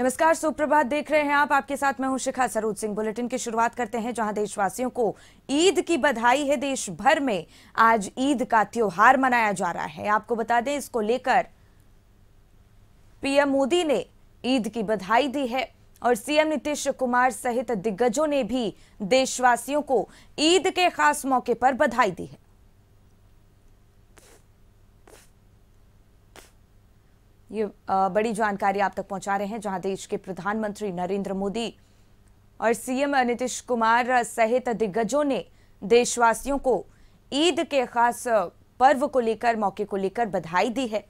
नमस्कार सुप्रभात देख रहे हैं आप आपके साथ मैं हूं शिखा सरोज सिंह बुलेटिन की शुरुआत करते हैं जहां देशवासियों को ईद की बधाई है देश भर में आज ईद का त्योहार मनाया जा रहा है आपको बता दें इसको लेकर पीएम मोदी ने ईद की बधाई दी है और सीएम नीतीश कुमार सहित दिग्गजों ने भी देशवासियों को ईद के खास मौके पर बधाई दी है ये बड़ी जानकारी आप तक पहुंचा रहे हैं जहां देश के प्रधानमंत्री नरेंद्र मोदी और सीएम नीतीश कुमार सहित दिग्गजों ने देशवासियों को ईद के खास पर्व को लेकर मौके को लेकर बधाई दी है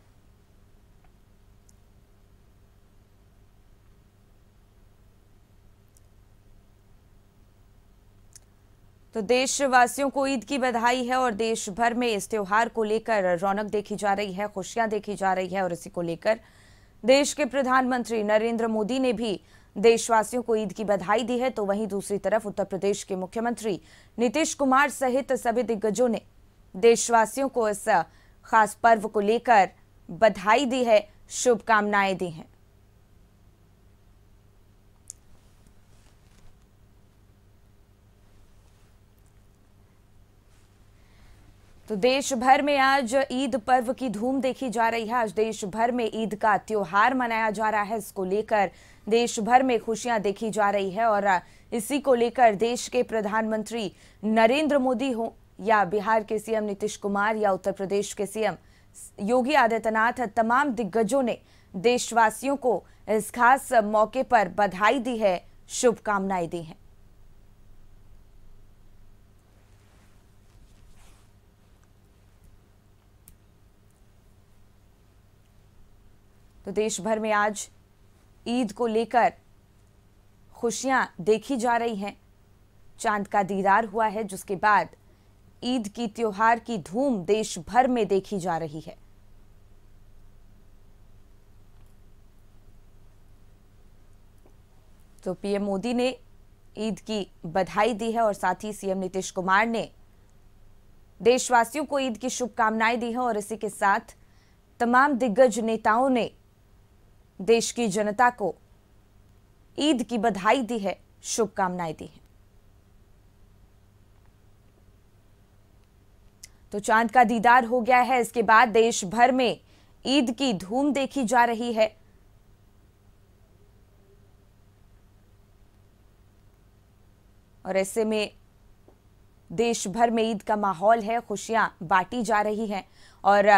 तो देशवासियों को ईद की बधाई है और देश भर में इस त्यौहार को लेकर रौनक देखी जा रही है खुशियां देखी जा रही है और इसी को लेकर देश के प्रधानमंत्री नरेंद्र मोदी ने भी देशवासियों को ईद की बधाई दी है तो वहीं दूसरी तरफ उत्तर प्रदेश के मुख्यमंत्री नीतीश कुमार सहित सभी दिग्गजों ने देशवासियों को इस खास पर्व को लेकर बधाई दी है शुभकामनाएं दी हैं तो देश भर में आज ईद पर्व की धूम देखी जा रही है आज देश भर में ईद का त्योहार मनाया जा रहा है इसको लेकर देश भर में खुशियां देखी जा रही है और इसी को लेकर देश के प्रधानमंत्री नरेंद्र मोदी हो या बिहार के सीएम नीतीश कुमार या उत्तर प्रदेश के सीएम योगी आदित्यनाथ तमाम दिग्गजों ने देशवासियों को इस खास मौके पर बधाई दी है शुभकामनाएं दी हैं तो देश भर में आज ईद को लेकर खुशियां देखी जा रही हैं चांद का दीदार हुआ है जिसके बाद ईद की त्योहार की धूम देश भर में देखी जा रही है तो पीएम मोदी ने ईद की बधाई दी है और साथ ही सीएम नीतीश कुमार ने देशवासियों को ईद की शुभकामनाएं दी हैं और इसी के साथ तमाम दिग्गज नेताओं ने देश की जनता को ईद की बधाई दी है शुभकामनाएं दी है तो चांद का दीदार हो गया है इसके बाद देश भर में ईद की धूम देखी जा रही है और ऐसे में देश भर में ईद का माहौल है खुशियां बांटी जा रही हैं और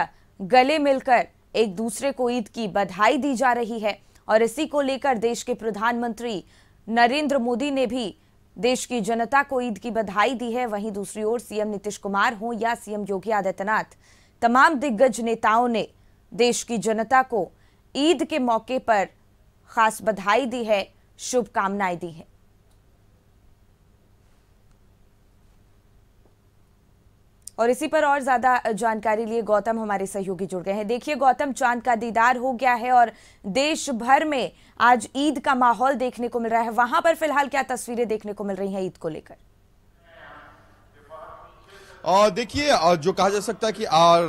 गले मिलकर एक दूसरे को ईद की बधाई दी जा रही है और इसी को लेकर देश के प्रधानमंत्री नरेंद्र मोदी ने भी देश की जनता को ईद की बधाई दी है वहीं दूसरी ओर सीएम नीतीश कुमार हों या सीएम योगी आदित्यनाथ तमाम दिग्गज नेताओं ने देश की जनता को ईद के मौके पर खास बधाई दी है शुभकामनाएं दी है और इसी पर और ज्यादा जानकारी लिए गौतम हमारे सहयोगी जुड़ गए हैं देखिए गौतम चांद का दीदार हो गया है और देश भर में आज ईद का माहौल देखने को मिल रहा है वहां पर फिलहाल क्या तस्वीरें देखने को मिल रही हैं ईद को लेकर देखिए जो कहा जा सकता है कि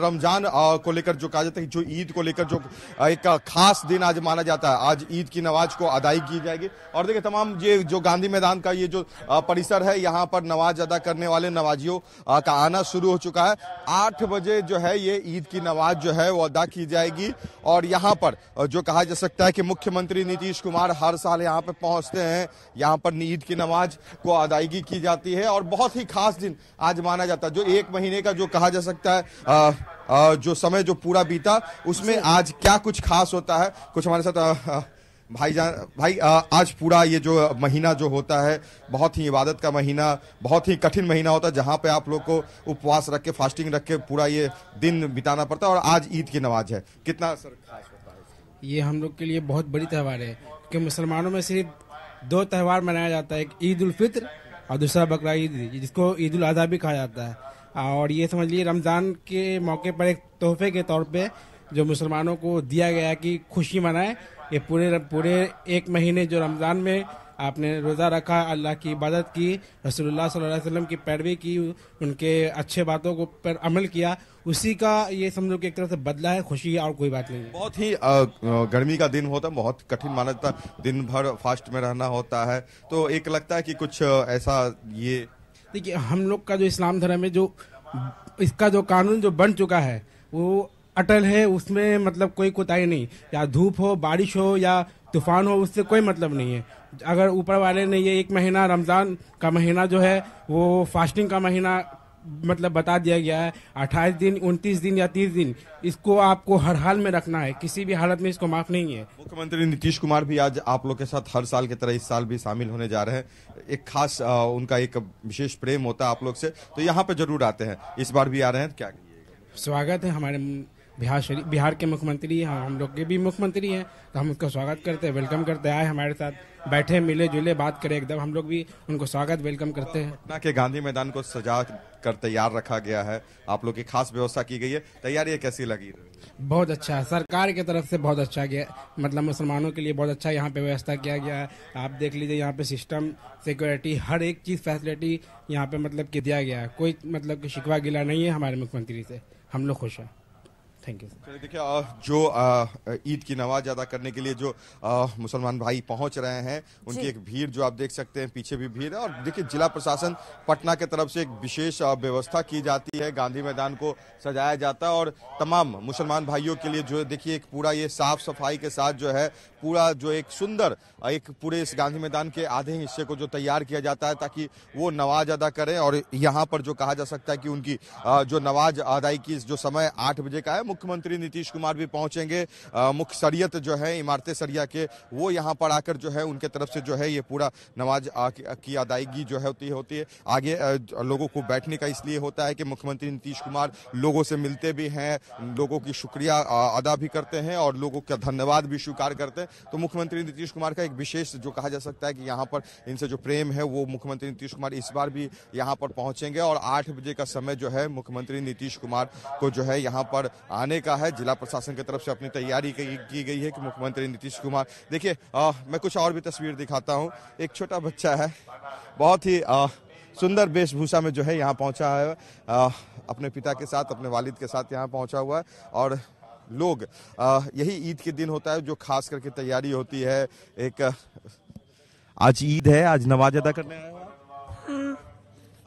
रमजान को लेकर जो कहा जाता है जो ईद को लेकर जो एक खास दिन आज माना जाता है आज ईद की नमाज को अदाई की जाएगी और देखिए तमाम ये जो गांधी मैदान का ये जो परिसर है यहाँ पर नमाज अदा करने वाले नवाजियों का आना शुरू हो चुका है आठ बजे जो है ये ईद की नमाज जो है वो अदा की जाएगी और यहाँ पर जो कहा जा सकता है कि मुख्यमंत्री नीतीश कुमार हर साल यहाँ पर पहुँचते हैं यहाँ पर ईद की नमाज को अदायगी की जाती है और बहुत ही खास दिन आज माना जाता है जो जो एक महीने का जो कहा जा सकता है आ, आ, जो समय जो पूरा बीता उसमें अच्छा। आज क्या कुछ खास होता है कुछ हमारे साथ आ, आ, भाई जान भाई आ, आज पूरा ये जो महीना जो होता है बहुत ही इबादत का महीना बहुत ही कठिन महीना होता है जहाँ पे आप लोग को उपवास रख के फास्टिंग रख के पूरा ये दिन बिताना पड़ता है और आज ईद की नमाज है कितना सर खास होता है ये हम लोग के लिए बहुत बड़ी त्यौहार है क्योंकि मुसलमानों में सिर्फ दो त्यौहार मनाया जाता है एक ईद उल फित्र और दूसरा बकरा ईद जिसको ईद उल अजहा भी कहा जाता है और ये समझ लीजिए रमज़ान के मौके पर एक तोहफे के तौर पे जो मुसलमानों को दिया गया कि खुशी मनाएं ये पूरे पूरे एक महीने जो रमज़ान में आपने रोज़ा रखा अल्लाह की इबादत की रसोल्ला वसल्लम की पैरवी की उनके अच्छे बातों को पर अमल किया उसी का ये समझो कि एक तरह से बदला है खुशी और कोई बात नहीं बहुत ही गर्मी का दिन होता है बहुत कठिन माना जाता है दिन भर फास्ट में रहना होता है तो एक लगता है कि कुछ ऐसा ये देखिए हम लोग का जो इस्लाम धर्म है जो इसका जो कानून जो बन चुका है वो अटल है उसमें मतलब कोई कोताही नहीं या धूप हो बारिश हो या तूफान हो उससे कोई मतलब नहीं है अगर ऊपर वाले ने ये एक महीना रमज़ान का महीना जो है वो फास्टिंग का महीना मतलब बता दिया गया है अट्ठाईस दिन उनतीस दिन या तीस दिन इसको आपको हर हाल में रखना है किसी भी हालत में इसको माफ नहीं है मुख्यमंत्री नीतीश कुमार भी आज आप लोग के साथ हर साल की तरह इस साल भी शामिल होने जा रहे हैं एक खास आ, उनका एक विशेष प्रेम होता है आप लोग से तो यहाँ पे जरूर आते हैं इस बार भी आ रहे हैं तो क्या स्वागत है हमारे बिहार शरीफ बिहार के मुख्यमंत्री हाँ, हम लोग के भी मुख्यमंत्री हैं तो हम उसका स्वागत करते हैं वेलकम करते हैं आए हमारे साथ बैठे मिले जुले बात करें एकदम हम लोग भी उनको स्वागत वेलकम करते हैं पटना के गांधी मैदान को सजा कर तैयार रखा गया है आप लोग की खास व्यवस्था की गई है तैयारी कैसी लगी बहुत अच्छा है सरकार की तरफ से बहुत अच्छा गया मतलब मुसलमानों के लिए बहुत अच्छा यहाँ पे व्यवस्था किया गया है आप देख लीजिए यहाँ पे सिस्टम सिक्योरिटी हर एक चीज़ फैसिलिटी यहाँ पे मतलब कि दिया गया है कोई मतलब कि शिकवा गिला नहीं है हमारे मुख्यमंत्री से हम लोग खुश हैं थैंक यू चलिए देखिए जो ईद की नमाज अदा करने के लिए जो मुसलमान भाई पहुंच रहे हैं उनकी एक भीड़ जो आप देख सकते हैं पीछे भी भीड़ है और देखिए जिला प्रशासन पटना के तरफ से एक विशेष व्यवस्था की जाती है गांधी मैदान को सजाया जाता है और तमाम मुसलमान भाइयों के लिए जो देखिए एक पूरा ये साफ सफाई के साथ जो है पूरा जो एक सुंदर एक पूरे इस गांधी मैदान के आधे हिस्से को जो तैयार किया जाता है ताकि वो नवाज अदा करें और यहाँ पर जो कहा जा सकता है कि उनकी जो नवाज अदाई की जो समय आठ बजे का है मुख्यमंत्री नीतीश कुमार भी पहुंचेंगे मुख्य सरियत जो है इमारत सरिया के वो यहाँ पर आकर जो है उनके तरफ से जो है ये पूरा नमाज की अदायगी जो है होती होती है आगे लोगों को बैठने का इसलिए होता है कि मुख्यमंत्री नीतीश कुमार लोगों से मिलते भी हैं लोगों की शुक्रिया अदा भी करते हैं और लोगों का धन्यवाद भी स्वीकार करते हैं तो मुख्यमंत्री नीतीश कुमार का एक विशेष जो कहा जा सकता है कि यहाँ पर इनसे जो प्रेम है वो मुख्यमंत्री नीतीश कुमार इस बार भी यहाँ पर पहुंचेंगे और आठ बजे का समय जो है मुख्यमंत्री नीतीश कुमार को जो है यहाँ पर आने का है जिला प्रशासन की तरफ से अपनी तैयारी की गई है कि मुख्यमंत्री नीतीश कुमार देखिए मैं कुछ और भी तस्वीर दिखाता हूँ एक छोटा बच्चा है बहुत ही आ, सुंदर वेशभूषा में जो है यहाँ पहुँचा है आ, अपने पिता के साथ अपने वालिद के साथ यहाँ पहुँचा हुआ है और लोग यही ईद के दिन होता है जो खास करके तैयारी होती है एक आज ईद है आज नमाज अदा करने आया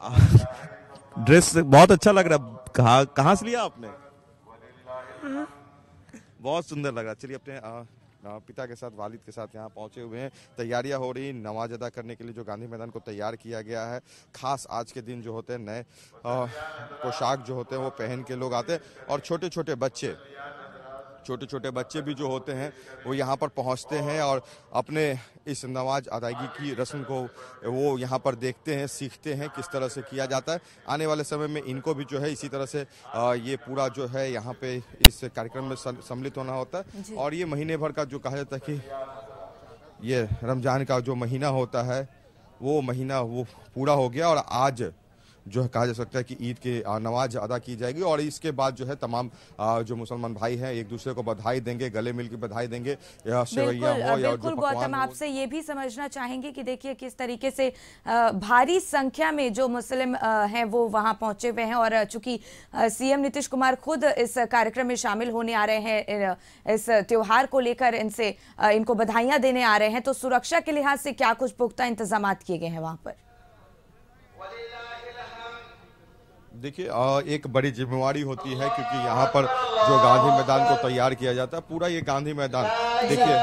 हाँ। ड्रेस बहुत अच्छा लग रहा कहा कहाँ से लिया आपने हाँ। बहुत सुंदर लग रहा चलिए अपने आ, पिता के साथ वालिद के साथ यहाँ पहुँचे हुए हैं तैयारियाँ हो रही नमाज अदा करने के लिए जो गांधी मैदान को तैयार किया गया है खास आज के दिन जो होते हैं नए पोशाक जो होते हैं वो पहन के लोग आते हैं और छोटे छोटे बच्चे छोटे छोटे बच्चे भी जो होते हैं वो यहाँ पर पहुँचते हैं और अपने इस नमाज अदायगी की रस्म को वो यहाँ पर देखते हैं सीखते हैं किस तरह से किया जाता है आने वाले समय में इनको भी जो है इसी तरह से ये पूरा जो है यहाँ पे इस कार्यक्रम में सम्मिलित होना होता है और ये महीने भर का जो कहा जाता है कि ये रमज़ान का जो महीना होता है वो महीना वो पूरा हो गया और आज जो है कहा जा सकता है कि ईद की नमाज अदा की जाएगी और इसके बाद जो है तमाम जो मुसलमान भाई हैं एक दूसरे को बधाई देंगे गले मिल के बधाई देंगे या हो या बिल्कुल गौतम आपसे ये भी समझना चाहेंगे कि देखिए किस तरीके से भारी संख्या में जो मुस्लिम हैं वो वहाँ पहुँचे हुए हैं और चूंकि सीएम नीतीश कुमार खुद इस कार्यक्रम में शामिल होने आ रहे हैं इस त्यौहार को लेकर इनसे इनको बधाइयाँ देने आ रहे हैं तो सुरक्षा के लिहाज से क्या कुछ पुख्ता इंतजाम किए गए हैं वहाँ पर देखिए एक बड़ी जिम्मेवारी होती है क्योंकि यहाँ पर जो गांधी मैदान को तैयार किया जाता है पूरा ये गांधी मैदान देखिए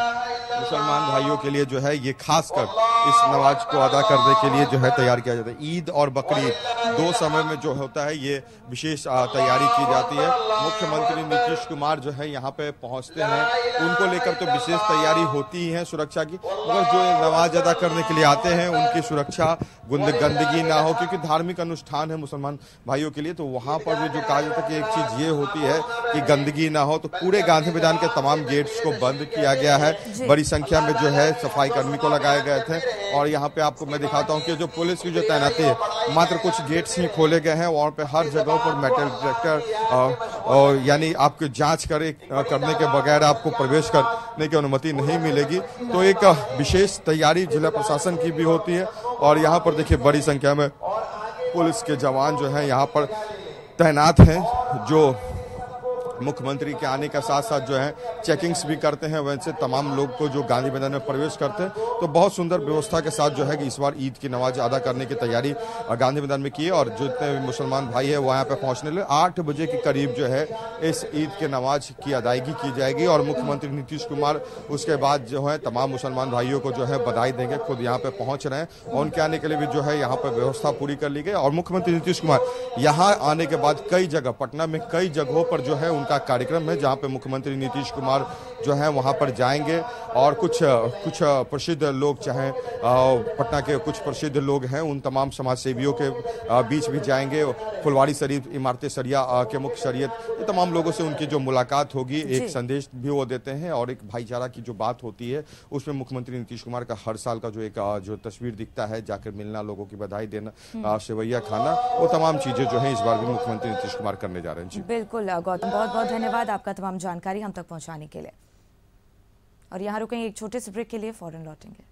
मुसलमान भाइयों के लिए जो है ये खास कर इस नमाज को अदा करने के लिए जो है तैयार किया जाता है ईद और बकरीद दो समय में जो होता है ये विशेष तैयारी की जाती है मुख्यमंत्री नीतीश कुमार जो है यहाँ पे पहुँचते हैं उनको लेकर तो विशेष तैयारी होती ही है सुरक्षा की मगर जो नमाज अदा करने के लिए आते हैं उनकी सुरक्षा गुंद गंदगी ना हो क्योंकि धार्मिक अनुष्ठान है मुसलमान भाइयों के लिए तो वहाँ पर भी जो कहा जाता है कि एक चीज़ ये होती है कि गंदगी ना हो तो पूरे गांधी मैदान के तमाम गेट्स को बंद किया गया है बड़ी संख्या में जो है सफाई कर्मी को लगाए गए थे और यहाँ पे आपको मैं दिखाता हूँ कि जो पुलिस की जो तैनाती है मात्र कुछ गेट्स ही खोले गए हैं और पे हर जगह पर मेटल डिटेक्टर यानी आपकी जांच करे करने के बगैर आपको प्रवेश करने की अनुमति नहीं मिलेगी तो एक विशेष तैयारी जिला प्रशासन की भी होती है और यहाँ पर देखिए बड़ी संख्या में पुलिस के जवान जो है यहाँ पर तैनात हैं जो मुख्यमंत्री के आने के साथ साथ जो है चेकिंग्स भी करते हैं वैसे तमाम लोग को जो गांधी मैदान में प्रवेश करते हैं तो बहुत सुंदर व्यवस्था के साथ जो है कि इस बार ईद की नमाज अदा करने की तैयारी गांधी मैदान में की है और जितने भी मुसलमान भाई है वहाँ पर पहुँचने लगे आठ बजे के करीब जो है इस ईद के नमाज की अदायगी की जाएगी और मुख्यमंत्री नीतीश कुमार उसके बाद जो है तमाम मुसलमान भाइयों को जो है बधाई देंगे खुद यहाँ पर पहुँच रहे हैं और उनके आने के लिए भी जो है यहाँ पर व्यवस्था पूरी कर ली गई और मुख्यमंत्री नीतीश कुमार यहाँ आने के बाद कई जगह पटना में कई जगहों पर जो है उनका का कार्यक्रम है जहां पे मुख्यमंत्री नीतीश कुमार जो हैं वहां पर जाएंगे और कुछ कुछ प्रसिद्ध लोग चाहे पटना के कुछ प्रसिद्ध लोग हैं उन तमाम समाज सेवियों के बीच भी जाएंगे फुलवाड़ी शरीफ इमारत सरिया के मुख्य शरीयत ये तमाम लोगों से उनकी जो मुलाकात होगी एक संदेश भी वो देते हैं और एक भाईचारा की जो बात होती है उसमें मुख्यमंत्री नीतीश कुमार का हर साल का जो एक जो तस्वीर दिखता है जाकर मिलना लोगों की बधाई देना सेवैया हम्म। खाना वो तमाम चीजें जो है इस बार भी मुख्यमंत्री नीतीश कुमार करने जा रहे हैं जी बिल्कुल गौतम बहुत बहुत बहुत धन्यवाद आपका तमाम जानकारी हम तक पहुंचाने के लिए और यहाँ रुकेंगे एक छोटे से ब्रेक के लिए फॉरन लौटेंगे